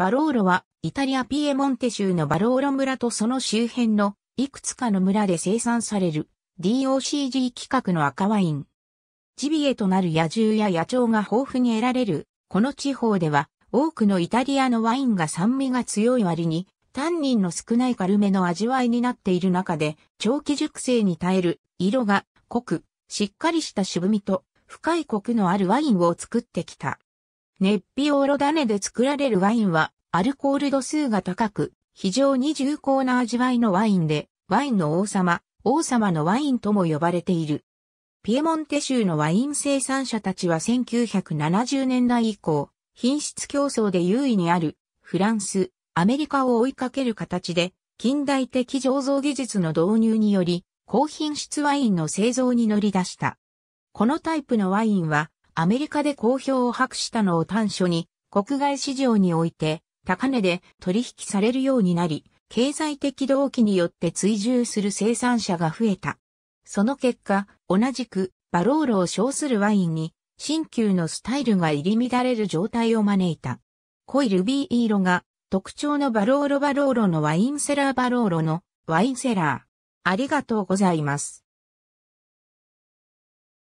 バローロは、イタリアピエモンテ州のバローロ村とその周辺のいくつかの村で生産される DOCG 規格の赤ワイン。ジビエとなる野獣や野鳥が豊富に得られる、この地方では多くのイタリアのワインが酸味が強い割に、タンニンの少ない軽めの味わいになっている中で、長期熟成に耐える、色が濃く、しっかりした渋みと深いコクのあるワインを作ってきた。熱皮オロダネで作られるワインは、アルコール度数が高く、非常に重厚な味わいのワインで、ワインの王様、王様のワインとも呼ばれている。ピエモンテ州のワイン生産者たちは1970年代以降、品質競争で優位にある、フランス、アメリカを追いかける形で、近代的醸造技術の導入により、高品質ワインの製造に乗り出した。このタイプのワインは、アメリカで好評を博したのを端緒に、国外市場において、高値で取引されるようになり、経済的動機によって追従する生産者が増えた。その結果、同じくバローロを称するワインに、新旧のスタイルが入り乱れる状態を招いた。濃いルビー色が特徴のバローロバローロのワインセラーバローロのワインセラー。ありがとうございます。